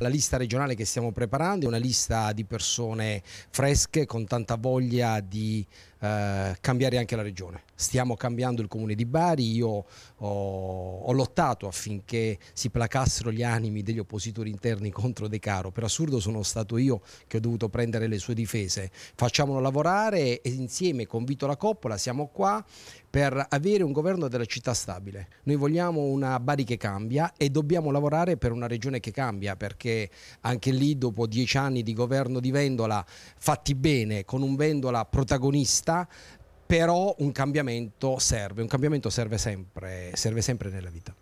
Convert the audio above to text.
La lista regionale che stiamo preparando è una lista di persone fresche con tanta voglia di eh, cambiare anche la regione. Stiamo cambiando il comune di Bari, io ho, ho, lottato affinché si placassero gli animi degli oppositori interni contro De Caro, per assurdo sono stato io che ho dovuto prendere le sue difese. Facciamolo lavorare e insieme con Vito La Coppola siamo qua per avere un governo della città stabile. Noi vogliamo una Bari che cambia e dobbiamo lavorare per una regione che cambia perché anche lì dopo dieci anni di governo di Vendola fatti bene con un Vendola protagonista però un cambiamento serve, un cambiamento serve sempre, serve sempre nella vita.